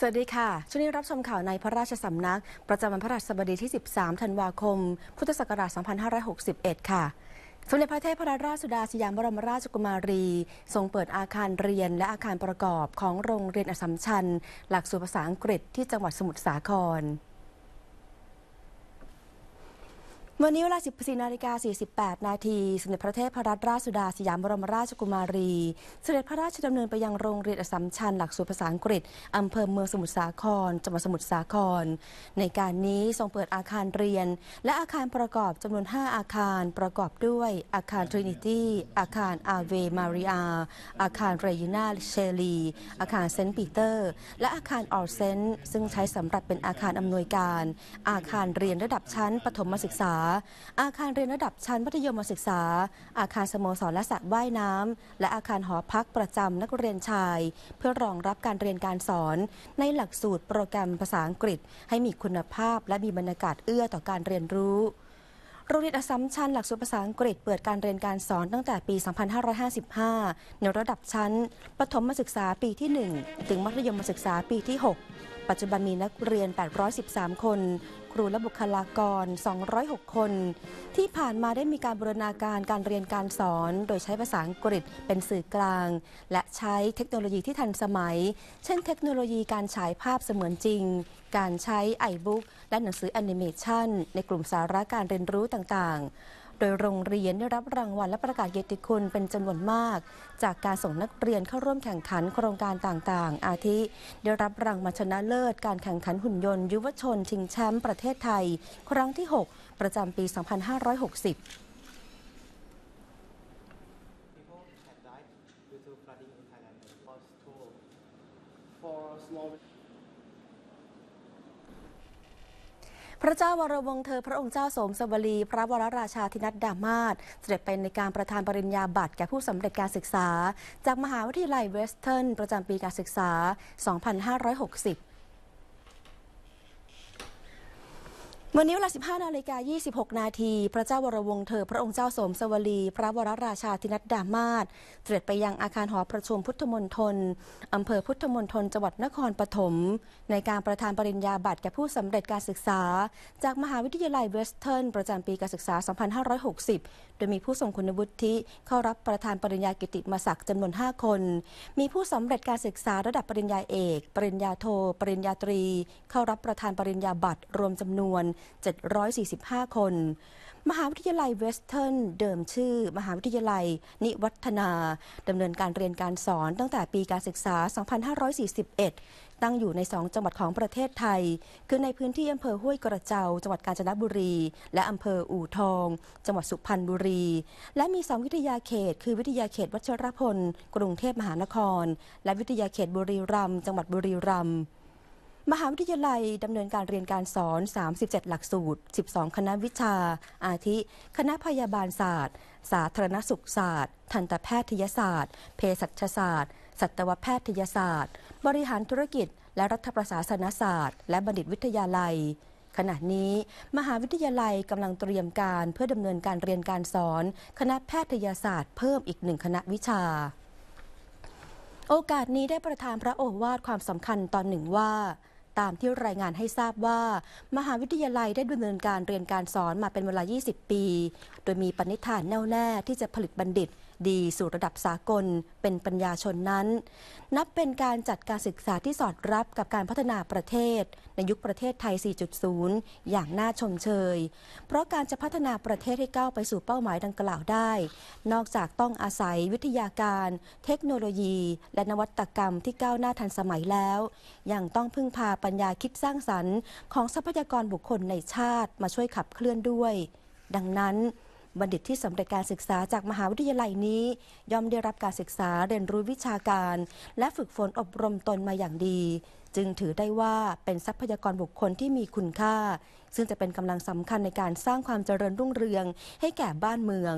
สวัสดีค่ะ ช่วงนี้รับชมข่าวในพระราชสำนัก ประจำวันพระราชบดีที่ 13 ธันวาคม พุทธศักราช 2561 ค่ะ สมเด็จพระเทพรราชสุดาสยามบรมราชกุมารี ทรงเปิดอาคารเรียนและอาคารประกอบของโรงเรียนอสมชัญ หลักสูตรภาษาอังกฤษที่จังหวัดสมุทรสาครวันนี้เวลา14นาฬิกา 48 นาทีสมเด็จพระเทพรัตนราชสุดาสยามบรมราชกุมารีสเสด็จพระราชดำเนินไปยังโรงเรียนอสมชัญ หลักสูตรภาษาอังกฤษอำเภอเมืองสมุทรสาคร จังหวัดสมุทรสาคร ในการนี้ทรงเปิดอาคารเรียน และอาคารประกอบจำนวน 5 อาคาร ประกอบด้วยอาคารทรินิตี้อาคารอาเวมาริอาอาคารเรยินาเชลีอาคารเซนต์ปีเตอร์ และอาคารออร์เซนซึ่งใช้สำหรับเป็นอาคารอำนวยการ อาคารเรียนระดับชั้นปฐมศึกษาอาคารเรียนระดับชั้นมัธยมศึกษา อาคารสโมสรและสระว่ายน้ำและอาคารหอพักประจำนักเรียนชาย เพื่อรองรับการเรียนการสอนในหลักสูตรโปรแกรมภาษาอังกฤษให้มีคุณภาพและมีบรรยากาศเอื้อต่อการเรียนรู้ โรงเรียนอสัมชันหลักสูตรภาษาอังกฤษเปิดการเรียนการสอนตั้งแต่ปี 2555ในระดับชั้นประถมศึกษา ปีที่ 1 ถึงมัธยมศึกษา ปีที่ 6ปัจจุบันมีนักเรียน 813 คน ครูและบุคลากร 206 คน ที่ผ่านมาได้มีการบูรณาการการเรียนการสอนโดยใช้ภาษาอังกฤษเป็นสื่อกลาง และใช้เทคโนโลยีที่ทันสมัย เช่น เทคโนโลยีการฉายภาพเสมือนจริง การใช้ไอบุ๊กและหนังสือแอนิเมชันในกลุ่มสาระการเรียนรู้ต่างๆโดยโรงเรียนได้รับรางวัลและประกาศเกียรติคุณเป็นจำนวนมาก จากการส่งนักเรียนเข้าร่วมแข่งขันโครงการต่างๆ อาทิได้รับรางวัลชนะเลิศการแข่งขันหุ่นยนต์ยุวชนชิงแชมป์ประเทศไทย ครั้งที่ 6 ประจำปี 2560พระเจ้าวรวงเธอพระองค์เจ้าสมสวรีพระวรราชาธินัดดามาศเสด็จเป็นในการประธานปริญญาบัตรแก่ผู้สำเร็จการศึกษา จากมหาวิทยาลัยเวสเทิร์นประจำปีการศึกษา 2560วันนี้เวลา 15นาฬิกา26นาที พระเจ้าวรวงเธอ พระองค์เจ้าสมสวลี พระวรราชาธินัดดามาศเสด็จไปยังอาคารหอประชุมพุทธมณฑลอำเภอพุทธมณฑลจังหวัดนครปฐมในการประทานปริญญาบัตรแก่ผู้สำเร็จการศึกษา จากมหาวิทยาลัยเวสเทิร์น ประจำปีการศึกษา 2560 โดยมีผู้ทรงคุณวุฒิเข้ารับประทานปริญญากิติมศักดิ์จำนวน5คน มีผู้สำเร็จการศึกษาระดับปริญญาเอก ปริญญาโท ปริญญาตรี เข้ารับประทานปริญญาบัตรรวมจำนวน745 คน มหาวิทยาลัยเวสเทิร์นเดิมชื่อ มหาวิทยาลัย นิวัฒนาดำเนินการเรียนการสอนตั้งแต่ปีการศึกษา 2541 ตั้งอยู่ในสองจังหวัดของประเทศไทย คือในพื้นที่อำเภอห้วยกระเจา จังหวัดกาญจนบุรี และอำเภออู่ทอง จังหวัดสุพรรณบุรี และมีสองวิทยาเขต คือวิทยาเขตวัชรพล กรุงเทพมหานคร และวิทยาเขตบุรีรัมย์จังหวัดบุรีรัมย์มหาวิทยาลัยดำเนินการเรียนการสอน 37 หลักสูตร 12 คณะวิชา อาทิ คณะพยาบาลศาสตร์ สาธารณสุขศาสตร์ ทันตแพทยศาสตร์เภสัชศาสตร์สัตวแพทยศาสตร์ บริหารธุรกิจ และรัฐประศาสนศาสตร์ และบัณฑิตวิทยาลัย ขณะนี้ มหาวิทยาลัยกำลังเตรียมการเพื่อดำเนินการเรียนการสอน คณะแพทยศาสตร์เพิ่มอีกหนึ่งคณะวิชา โอกาสนี้ได้ประทานพระโอวาทความสำคัญตอนหนึ่งว่าตามที่รายงานให้ทราบว่า มหาวิทยาลัยได้ดำเนินการเรียนการสอนมาเป็นเวลา 20 ปี โดยมีปณิธานแน่วแน่ที่จะผลิตบัณฑิตดีสู่ระดับสากลเป็นปัญญาชนนั้น นับเป็นการจัดการศึกษาที่สอดรับกับการพัฒนาประเทศในยุคประเทศไทย 4.0 อย่างน่าชมเชย เพราะการจะพัฒนาประเทศให้ก้าวไปสู่เป้าหมายดังกล่าวได้ นอกจากต้องอาศัยวิทยาการ เทคโนโลยี และนวัตกรรมที่ก้าวหน้าทันสมัยแล้วยังต้องพึ่งพาปัญญาคิดสร้างสรรค์ของทรัพยากรบุคคลในชาติมาช่วยขับเคลื่อนด้วย ดังนั้นบัณฑิตที่สำเร็จการศึกษาจากมหาวิทยาลัยนี้ ย่อมได้รับการศึกษาเรียนรู้วิชาการ และฝึกฝนอบรมตนมาอย่างดี จึงถือได้ว่าเป็นทรัพยากรบุคคลที่มีคุณค่า ซึ่งจะเป็นกำลังสำคัญในการสร้างความเจริญรุ่งเรือง ให้แก่บ้านเมือง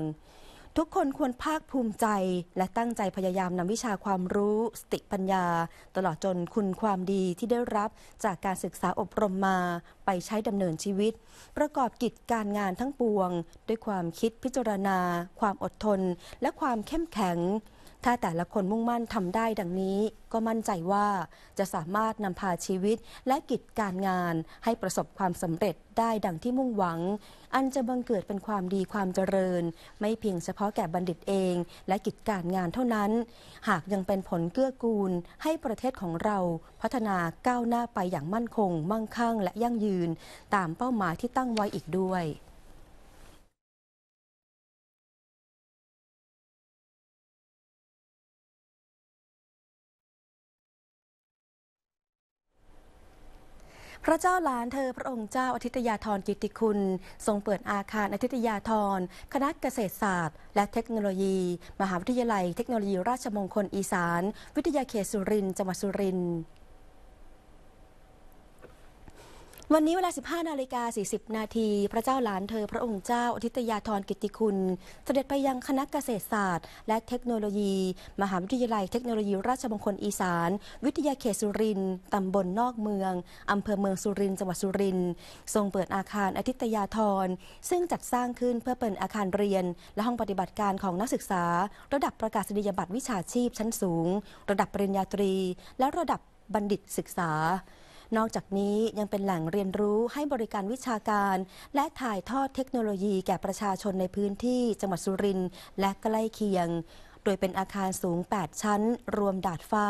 ทุกคนควรภาคภูมิใจ และตั้งใจพยายามนำวิชาความรู้ สติปัญญา ตลอดจนคุณความดีที่ได้รับจากการศึกษาอบรมมาใช้ดำเนินชีวิต ประกอบกิจการงานทั้งปวง ด้วยความคิดพิจารณา ความอดทนและความเข้มแข็ง ถ้าแต่ละคนมุ่งมั่นทำได้ดังนี้ ก็มั่นใจว่าจะสามารถนำพาชีวิตและกิจการงานให้ประสบความสำเร็จได้ดังที่มุ่งหวัง อันจะบังเกิดเป็นความดีความเจริญ ไม่เพียงเฉพาะแก่บัณฑิตเอง และกิจการงานเท่านั้น หากยังเป็นผลเกื้อกูลให้ประเทศของเราพัฒนาก้าวหน้าไปอย่างมั่นคง มั่งคั่ง และยั่งยืนนตามเป้าหมายที่ตั้งไว้อีกด้วย พระเจ้าหลานเธอพระองค์เจ้าอธิตยาธรกิติคุณ ทรงเปิดอาคารอธิตยาธรคณะเกษตรศาสตร์และเทคโนโลยี มหาวิทยาลัยเทคโนโลยีราชมงคลอีสาน วิทยาเขตสุรินทร์จังหวัดสุรินทร์วันนี้เวลา 15นาฬิกา40 นาที พระเจ้าหลานเธอพระองค์เจ้าอธิตยาธรกิติคุณ เสด็จไปยังคณะเกษตรศาสตร์ และเทคโนโลยี มหาวิทยาลัยเทคโนโลยีราชมงคลอีสาน วิทยาเขตสุรินตำบลนนอกเมืองอำเภอเมืองสุรินจังหวัดสุรินทรงเปิดอาคารอธิตยาธรซึ่งจัดสร้างขึ้นเพื่อเป็นอาคารเรียน และห้องปฏิบัติการของนักศึกษา ระดับประกาศนียบัตรวิชาชีพชั้นสูง ระดับปริญญาตรี และระดับบัณฑิตศึกษานอกจากนี้ยังเป็นแหล่งเรียนรู้ให้บริการวิชาการ และถ่ายทอดเทคโนโลยีแก่ประชาชนในพื้นที่จังหวัดสุรินทร์และใกล้เคียงโดยเป็นอาคารสูง 8 ชั้น รวมดาดฟ้า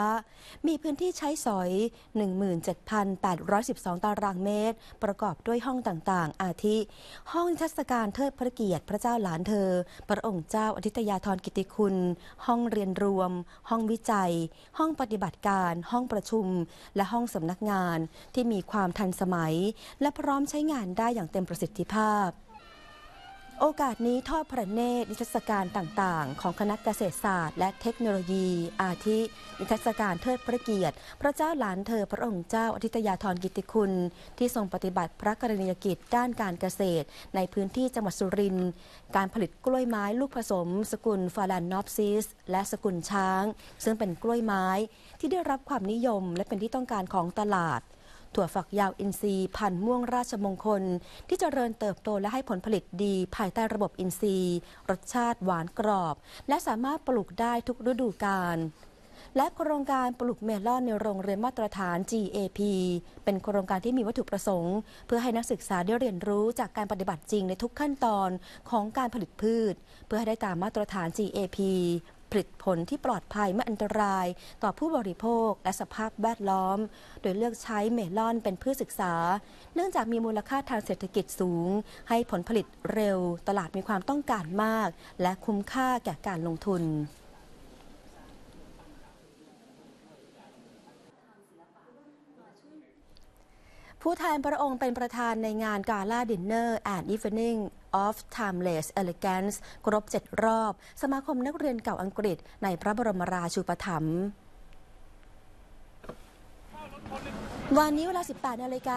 มีพื้นที่ใช้สอย 17,812 ตารางเมตร ประกอบด้วยห้องต่างๆ อาทิ ห้องทัศการเทิดพระเกียรติพระเจ้าหลานเธอ พระองค์เจ้าอธิตยาธรกิติคุณ ห้องเรียนรวม ห้องวิจัย ห้องปฏิบัติการ ห้องประชุม และห้องสำนักงานที่มีความทันสมัย และพร้อมใช้งานได้อย่างเต็มประสิทธิภาพโอกาสนี้ทอดพระเนตรนิทรรศการต่างๆ ของคณะเกษตรศาสตร์และเทคโนโลยีอาทิ นิทรรศการเทิดพระเกียรติ พระเจ้าหลานเธอพระองค์เจ้าอธิตยาธรกิติคุณ ที่ทรงปฏิบัติพระกรณียกิจด้านการเกษตร ในพื้นที่จังหวัดสุรินทร์การผลิตกล้วยไม้ลูกผสมสกุลฟาลานนอปซิส และสกุลช้าง ซึ่งเป็นกล้วยไม้ที่ได้รับความนิยมและเป็นที่ต้องการของตลาดถั่วฝักยาวอินทรีย์พันธุ์ม่วงราชมงคล ที่จเจริญเติบโตและให้ผลผลิตดี ภายใต้ระบบอินทรีย์รสชาติหวานกรอบ และสามารถปลูกได้ทุกฤดูกาลและโครงการปลูกเมลอนในโรงเรียนมาตรฐาน GAP เป็นโครงการที่มีวัตถุประสงค์ เพื่อให้นักศึกษาได้เรียนรู้จากการปฏิบัติจริงในทุกขั้นตอนของการผลิตพืช เพื่อให้ได้ตามมาตรฐาน GAP ผลิตผลที่ปลอดภัยไม่อันตรายต่อผู้บริโภคและสภาพแวดล้อมโดยเลือกใช้เมลอนเป็นพืชศึกษา เนื่องจากมีมูลค่าทางเศรษฐกิจสูงให้ผลผลิตเร็วตลาดมีความต้องการมากและคุ้มค่าแก่การลงทุน ผู้แทนพระองค์เป็นประธานในงานกาล่าดินเนอร์แอนด์อีฟเวนิ่ง of Timeless Elegance ครบ 7 รอบ สมาคมนักเรียนเก่าอังกฤษในพระบรมราชูปถัมภ์วันนี้เวลา 18นาฬิก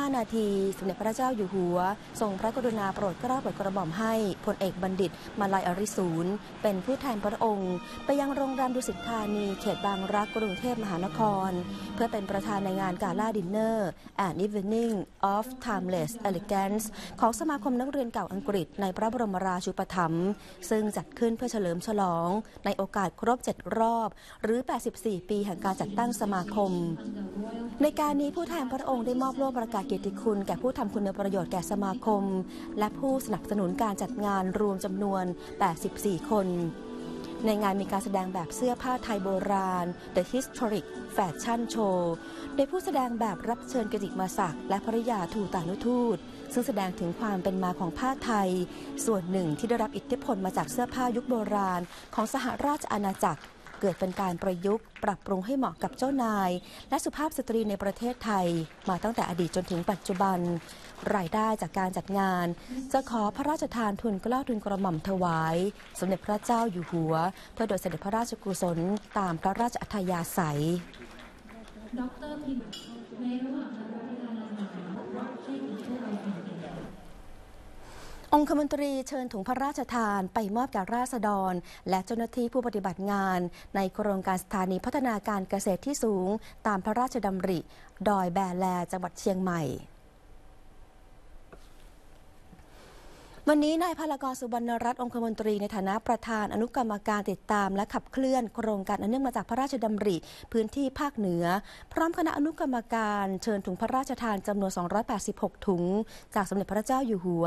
า45 นาทีสมเด็จพระเจ้าอยู่หัว ทรงพระกรุณาโปรดเกล้าโปรดกระหม่อมให้พลเอกบัณฑิตมาลายอริสูนเป็นผู้แทนพระองค์ ไปยังโรงแรมดุสิตธานี เขตบางรักกรุงเทพมหานคร เพื่อเป็นประธานในงานกาล่าดินเนอร์ and evening of timeless elegance ของสมาคมนักเรียนเก่าอังกฤษในพระบรมราชูปถัมภ์ซึ่งจัดขึ้นเพื่อเฉลิมฉลอง ในโอกาสครบ7รอบ หรือ 84 ปีแห่งการจัดตั้งสมาคมในการการนี้ผู้แทนพระองค์ได้มอบโล่ประกาศเกียรติคุณ แก่ผู้ทำคุณประโยชน์แก่สมาคม และผู้สนับสนุนการจัดงานรวมจำนวน 84 คน ในงานมีการแสดงแบบเสื้อผ้าไทยโบราณ The Historic Fashion Show โดยผู้แสดงแบบรับเชิญกดิกมาศักและภริยาทูตานุทูต ซึ่งแสดงถึงความเป็นมาของผ้าไทย ส่วนหนึ่งที่ได้รับอิทธิพลมาจากเสื้อผ้ายุคโบราณ ของสหราชอาณาจักรเกิดเป็นการประยุกต์ปรับปรุงให้เหมาะกับเจ้านาย และสุภาพสตรีในประเทศไทยมาตั้งแต่อดีตจนถึงปัจจุบันรายได้จากการจัดงาน จะขอพระราชทานทุนกล้าทุนกระหม่อมถวาย สมเด็จพระเจ้าอยู่หัวเพื่อโดยเสด็จพระราชกุศลตามพระราชอัธยาศัยดรพิมพ์ในระหว่างองคมนตรีเชิญถุงพระราชทานไปมอบแก่ราษฎร และเจ้าหน้าที่ผู้ปฏิบัติงานในโครงการสถานีพัฒนาการเกษตรที่สูงตามพระราชดำริ ดอยแบแลจังหวัดเชียงใหม่วันนี้นายพลกรสุวรรณรัตน์องคมนตรี ในฐานะประธานอนุกรรมการติดตามและขับเคลื่อนโครงการอันเนื่องมาจากพระราชดำริ พื้นที่ภาคเหนือ พร้อมคณะอนุกรรมการเชิญถุงพระราชทานจำนวน 286 ถุง จากสมเด็จพระเจ้าอยู่หัว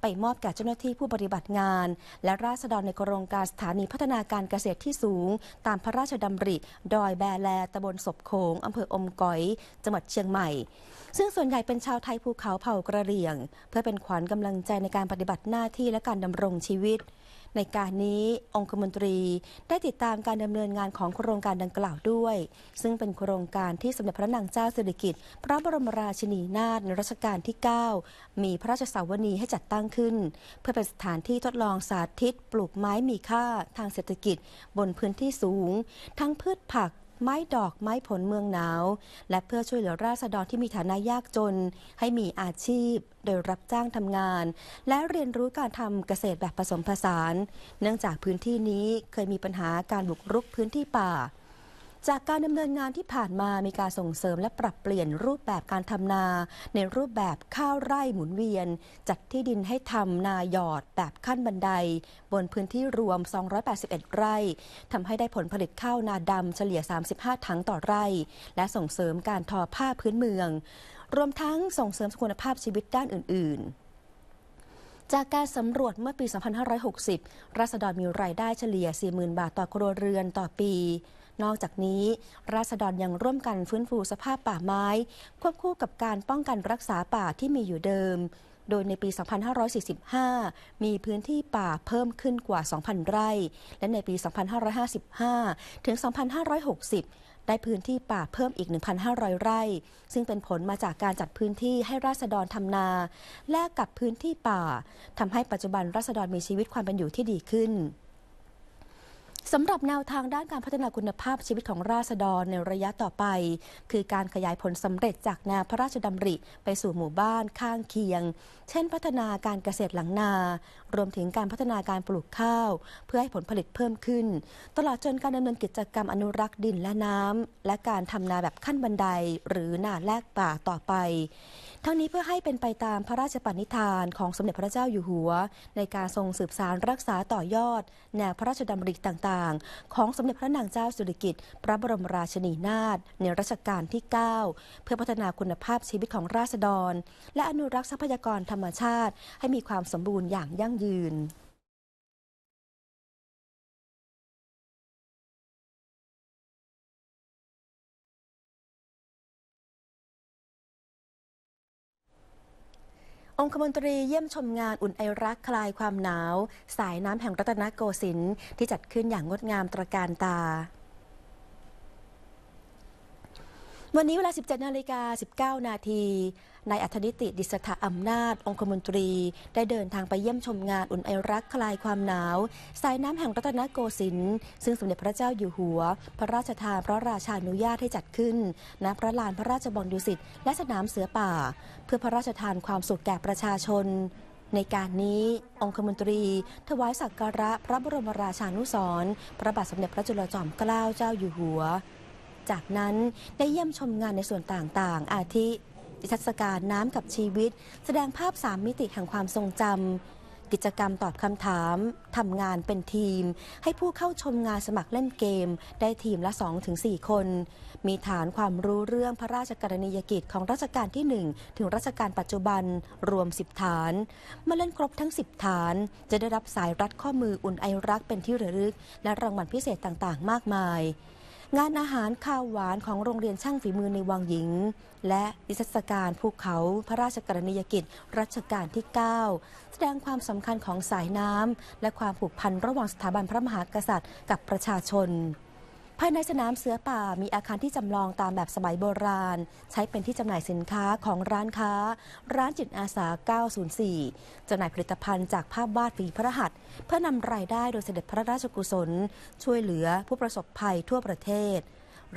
ไปมอบแก่เจ้าหน้าที่ผู้ปฏิบัติงาน และราษฎรในโครงการสถานีพัฒนาการเกษตรที่สูง ตามพระราชดำริดอยแบแลตำบลศพโขงอำเภออมก๋อยจังหวัดเชียงใหม่ ซึ่งส่วนใหญ่เป็นชาวไทยภูเขาเผ่ากระเหรี่ยงเพื่อเป็นขวัญกำลังใจในการปฏิบัติติหน้าที่และการดำรงชีวิต ในการนี้องคมนตรีได้ติดตามการดำเนินงานของโครงการดังกล่าวด้วย ซึ่งเป็นโครงการที่สมเด็จพระนางเจ้าสิริกิติ์พระบรมราชินีนาถในรัชกาลที่ 9 มีพระราชสาวนีให้จัดตั้งขึ้น เพื่อเป็นสถานที่ทดลองสาธิต ปลูกไม้มีค่าทางเศรษฐกิจบนพื้นที่สูงทั้งพืชผักไม้ดอกไม้ผลเมืองหนาว และเพื่อช่วยเหลือราษฎรที่มีฐานะยากจน ให้มีอาชีพโดยรับจ้างทำงาน และเรียนรู้การทำเกษตรแบบผสมผสาน เนื่องจากพื้นที่นี้เคยมีปัญหาการบุกรุกพื้นที่ป่าจากการดำเนินงานที่ผ่านมามีการส่งเสริมและปรับเปลี่ยนรูปแบบการทำนา ในรูปแบบข้าวไร่หมุนเวียนจัดที่ดินให้ทำนาหยอดแบบขั้นบันไดบนพื้นที่รวม 281 ไร่ทำให้ได้ผลผลิตข้าวนาดำเฉลี่ย 35 ถังต่อไร่ และส่งเสริมการทอผ้าพื้นเมือง รวมทั้งส่งเสริมคุณภาพชีวิตด้านอื่นๆ จากการสำรวจเมื่อปี 2560รัษฎรมีรายได้เฉลี่ย 40,000 บาทต่อครัวเรือนต่อปีนอกจากนี้ราษฎรยังร่วมกันฟื้นฟูสภาพป่าไม้ ควบคู่กับการป้องกันรักษาป่าที่มีอยู่เดิม โดยในปี 2545 มีพื้นที่ป่าเพิ่มขึ้นกว่า 2,000 ไร่ และในปี 2555 ถึง 2560 ได้พื้นที่ป่าเพิ่มอีก 1,500 ไร่ ซึ่งเป็นผลมาจากการจัดพื้นที่ให้ราษฎรทำนา แลกกับพื้นที่ป่าทำให้ปัจจุบันราษฎรมีชีวิตความเป็นอยู่ที่ดีขึ้นสำหรับแนวทางด้านการพัฒนาคุณภาพชีวิตของราษฎรในระยะต่อไป คือการขยายผลสำเร็จจากนาพระราชดำริไปสู่หมู่บ้านข้างเคียง เช่นพัฒนาการเกษตรหลังนา รวมถึงการพัฒนาการปลูกข้าว เพื่อให้ผลผลิตเพิ่มขึ้น ตลอดจนการดำเนินกิจกรรมอนุรักษ์ดินและน้ำและการทำนาแบบขั้นบันไดหรือนาแลกป่าต่อไปทั้งนี้เพื่อให้เป็นไปตามพระราชปณิธานของสมเด็จพระเจ้าอยู่หัว ในการทรงสืบสานรักษาต่อยอดแนวพระราชดำริต่างางๆของสมเด็จพระนางเจ้าสุริกิติ์พระบรมราชินีนาถในรัชกาลที่ 9 เพื่อพัฒนาคุณภาพชีวิตของราษฎร และอนุรักษ์ทรัพยากรธรรมชาติให้มีความสมบูรณ์อย่างยั่งยืนองคมนตรีเยี่ยมชมงานอุ่นไอรักคลายความหนาว สายน้ำแห่งรัตนโกสินทร์ที่จัดขึ้นอย่างงดงามตระการตา วันนี้เวลา17นาฬิกา19นาทีนายอัธนิติดิษฐาอำนาจองคมนตรีได้เดินทางไปเยี่ยมชมงานอุ่นไอรักคลายความหนาว สายน้ำแห่งรัตนโกสินทร์ซึ่งสมเด็จพระเจ้าอยู่หัว พระราชทานพระราชานุญาตให้จัดขึ้นณพระลานพระราชบังดุสิตและสนามเสือป่า เพื่อพระราชทานความสุขแก่ประชาชน ในการนี้องคมนตรี ถวายสักการะ พระบรมราชานุสรพระบาทสมเด็จพระจุลจอมเกล้าเจ้าอยู่หัว จากนั้นได้เยี่ยมชมงานในส่วนต่างๆ อาทินิทรรศการน้ำกับชีวิต แสดงภาพสามมิติแห่งความทรงจำกิจกรรมตอบคำถามทำงานเป็นทีม ให้ผู้เข้าชมงานสมัครเล่นเกม ได้ทีมละ 2-4 คน มีฐานความรู้เรื่องพระราชกรณียกิจของรัชกาลที่ 1 ถึงรัชกาลปัจจุบันรวม 10ฐานเมื่อเล่นครบทั้ง 10ฐาน จะได้รับสายรัดข้อมืออุ่นไอรักเป็นที่ระลึก และรางวัลพิเศษต่างๆ มากมายงานอาหารข้าวหวานของโรงเรียนช่างฝีมือในวังหญิงและนิทรรศการภูเขาพระราชกรณียกิจรัชกาลที่ 9 แสดงความสำคัญของสายน้ำและความผูกพันระหว่างสถาบันพระมหากษัตริย์กับประชาชนภายในสนามเสือป่ามีอาคารที่จำลองตามแบบสมัยโบราณ ใช้เป็นที่จำหน่ายสินค้าของร้านค้าร้านจิตอาสา 904 จำหน่ายผลิตภัณฑ์จากภาพวาดฝีพระหัตถ์เพื่อนำรายได้โดยเสด็จพระราชกุศล ช่วยเหลือผู้ประสบภัยทั่วประเทศ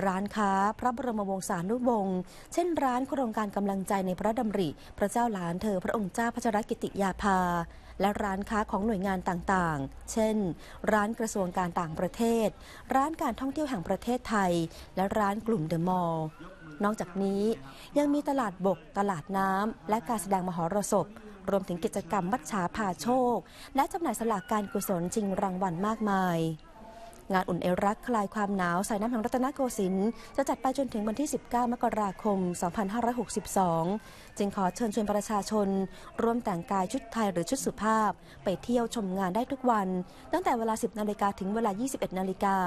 ร้านค้าพระบรมวงศานุวงศ์เช่นร้านโครงการกำลังใจในพระดำริ พระเจ้าหลานเธอพระองค์เจ้าพัชรกิติยาภาและร้านค้าของหน่วยงานต่างๆ เช่น ร้านกระทรวงการต่างประเทศ ร้านการท่องเที่ยวแห่งประเทศไทย และร้านกลุ่มเดอะมอลล์นอกจากนี้ยังมีตลาดบกตลาดน้ำและการแสดงมหรสพ รวมถึงกิจกรรมมัชชาพาโชค และจำหน่ายสลากการกุศลจริงรางวัลมากมายงานอุ่นเอรักคลายความหนาวสายน้ำแห่งรัตนโกสินทร์จะจัดไปจนถึงวันที่ 19 มกราคม 2562จึงขอเชิญชวนประชาชนร่วมแต่งกายชุดไทยหรือชุดสุภาพ ไปเที่ยวชมงานได้ทุกวัน ตั้งแต่เวลา 10นาฬิกาถึงเวลา 21นาฬิกา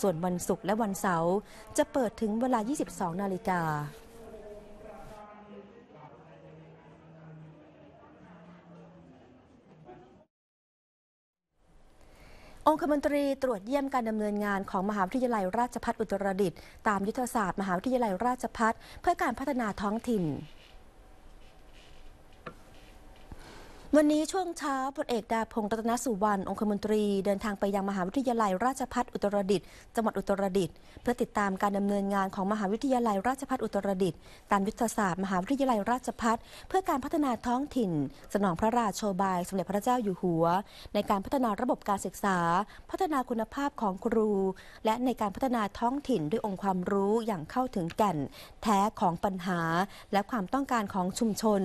ส่วนวันศุกร์และวันเสาร์จะเปิดถึงเวลา 22นาฬิกาองคมนตรีตรวจเยี่ยมการดำเนินงานของมหาวิทยาลัยราชพัฒอุตรดิตถ์ตามยุทธศาสตร์มหาวิทยาลัยราชพัฒเพื่อการพัฒนาท้องถิ่นวันนี้ช่วงเช้าพลเอกดาพงศ์รัตนสุวรรณองคมนตรีเดินทางไปยังมหาวิทยาลัยราชพัฒอุตรดิตถ์จังหวัดอุตรดิตถ์เพื่อติดตามการดำเนินงานของมหาวิทยาลัยราชพัฒอุตรดิตถ์ตามยุทธศาสตร์มหาวิทยาลัยราชพัฒเพื่อการพัฒนาท้องถิ่น สนองพระราชโชบายสมเด็จพระเจ้าอยู่หัว ในการพัฒนาระบบการศึกษา พัฒนาคุณภาพของครู และในการพัฒนาท้องถิ่นด้วยองค์ความรู้อย่างเข้าถึงแก่น แท้ของปัญหาและความต้องการของชุมชน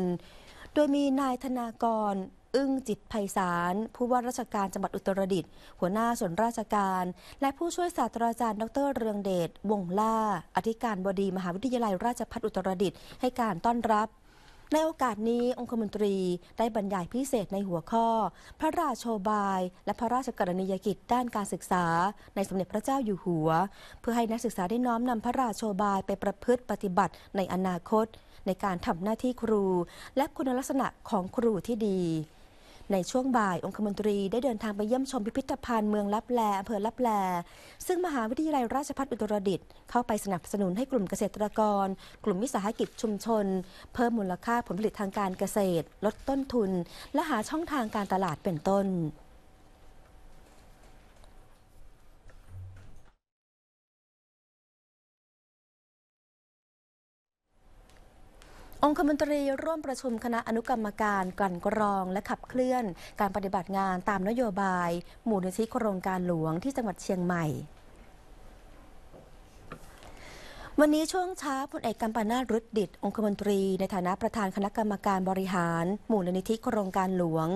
ดยมีนายธนากร อึ้งจิตไพศาลผู้ว่าราชการจังหวัดอุตรดิตถ์หัวหน้าส่วนราชการ และผู้ช่วยศาสตราจารย์ ดรเรืองเดชวงล่า อธิการบดีมหาวิทยาลัยราชภัฏอุตรดิตถ์ให้การต้อนรับ ในโอกาสนี้องคมนตรีได้บรรยายพิเศษในหัวข้อ พระราชโชบายและพระราชกรณียกิจด้านการศึกษาในสมเด็จพระเจ้าอยู่หัว เพื่อให้นักศึกษาได้น้อมนำพระราชโชบายไปประพฤติปฏิบัติในอนาคตในการทำหน้าที่ครูและคุณลักษณะของครูที่ดี ในช่วงบ่ายองคมนตรีได้เดินทางไปเยี่ยมชมพิพิธภัณฑ์เมืองลับแลอำเภอลับแลซึ่งมหาวิทยาลัยราชภัฏอุตรดิตถ์เข้าไปสนับสนุนให้กลุ่มเกษตรกร กลุ่มวิสาหกิจชุมชน เพิ่มมูลค่าผลผลิตทางการเกษตร ลดต้นทุน และหาช่องทางการตลาดเป็นต้นองคมนตรีร่วมประชุมคณะอนุกรรมการกลั่นกรองและขับเคลื่อนการปฏิบัติงานตามนโยบายหมู่นิธิโครงการหลวงที่จังหวัดเชียงใหม่วันนี้ช่วงเช้าพลเอกกัมปนาตรุดดิตองคมนตรี ในฐานะประธานคณะกรรมการบริหารหมู่นิธิโครงการหลวง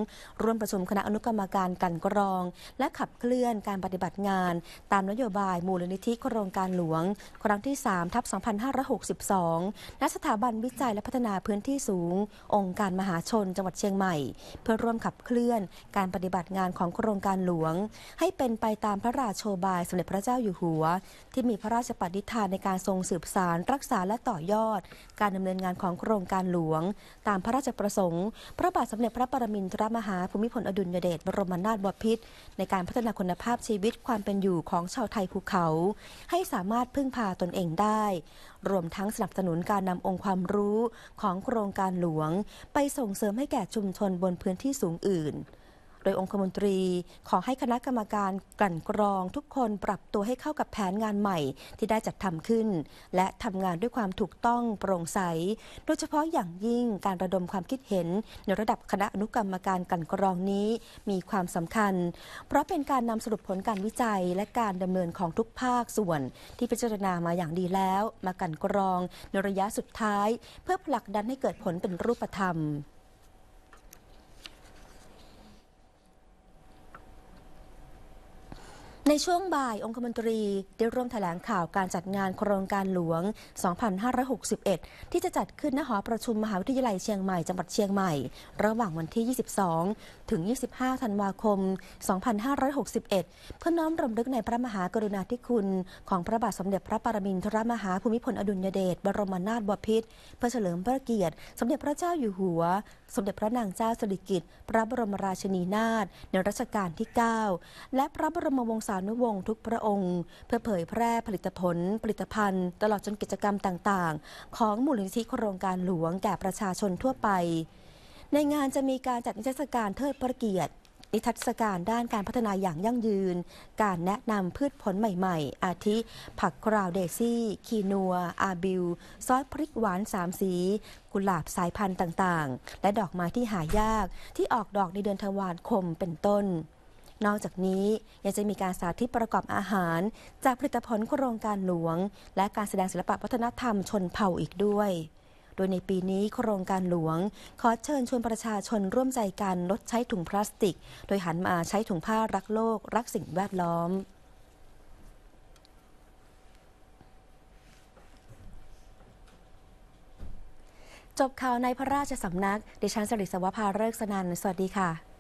ร่วมประชุมคณะอนุกรรมการกันกรองและขับเคลื่อนการปฏิบัติงาน ตามนโยบายหมู่นิธิโครงการหลวง ครั้งที่3ทับ2562ณสถาบันวิจัยและพัฒนาพื้นที่สูงองค์การมหาชนจังหวัดเชียงใหม่ เพื่อร่วมขับเคลื่อนการปฏิบัติงานของโครงการหลวง ให้เป็นไปตามพระราชโชบายสมเด็จพระเจ้าอยู่หัว ที่มีพระราชปณิธานในการทรงสืบสาร รักษาและต่อยอด การดำเนินงานของโครงการหลวง ตามพระราชประสงค์ พระบาทสมเด็จพระปรมินทรมหาภูมิพลอดุลยเดชบรมนาถบพิตรในการพัฒนาคุณภาพชีวิตความเป็นอยู่ของชาวไทยภูเขา ให้สามารถพึ่งพาตนเองได้ รวมทั้งสนับสนุนการนำองค์ความรู้ของโครงการหลวง ไปส่งเสริมให้แก่ชุมชนบนพื้นที่สูงอื่นโดยองคมนตรีขอให้คณะกรรมการกลั่นกรองทุกคนปรับตัวให้เข้ากับแผนงานใหม่ที่ได้จัดทำขึ้น และทำงานด้วยความถูกต้องโปร่งใส โดยเฉพาะอย่างยิ่งการระดมความคิดเห็นในระดับคณะอนุกรรมการกลั่นกรองนี้ มีความสำคัญเพราะเป็นการนำสรุปผลการวิจัยและการดำเนินของทุกภาคส่วน ที่พิจารณามาอย่างดีแล้ว มากันกรอง ในระยะสุดท้าย เพื่อผลักดันให้เกิดผลเป็นรูปธรรมในช่วงบ่ายองคมนตรีได้ร่วมแถลงข่าวการจัดงานโครงการหลวง 2561 ที่จะจัดขึ้นณหอประชุมมหาวิทยาลัยเชียงใหม่จังหวัดเชียงใหม่ ระหว่างวันที่ 22 ถึง 25 ธันวาคม 2561 เพื่อน้อมรำลึกในพระมหากรุณาธิคุณ ของพระบาทสมเด็จพระปรมินทรมหาภูมิพลอดุลยเดชบรมนาถบพิตรเพื่อเฉลิมพระเกียรติ สมเด็จพระเจ้าอยู่หัว สมเด็จพระนางเจ้าสิริกิติ์พระบรมราชินีนาถในรัชกาลที่ 9 และพระบรมวงศานุวงศ์ทุกพระองค์ เพื่อเผยแพร่ผลิตผล ผลิตภัณฑ์ ตลอดจนกิจกรรมต่างๆ ของมูลนิธิโครงการหลวงแก่ประชาชนทั่วไป ในงานจะมีการจัดนิทรรศการเทิดพระเกียรตินิทรรศการด้านการพัฒนาอย่างยั่งยืน การแนะนำพืชผลใหม่ๆ อาทิผักกราวเดซี่ คีนัว อาบิวซอสพริกหวานสามสี กุหลาบสายพันธุ์ต่าง ๆ และดอกไม้ที่หายากที่ออกดอกในเดือนธันวาคมเป็นต้นนอกจากนี้ ยังจะมีการสาธิตประกอบอาหาร จากผลิตผลโครงการหลวง และการแสดงศิลปะวัฒนธรรมชนเผ่าอีกด้วย โดยในปีนี้โครงการหลวง ขอเชิญชวนประชาชนร่วมใจกันลดใช้ถุงพลาสติก โดยหันมาใช้ถุงผ้ารักโลก รักสิ่งแวดล้อม จบข่าวในพระราชสำนักดิฉันสริศวภาเลิกสนันสวัสดีค่ะ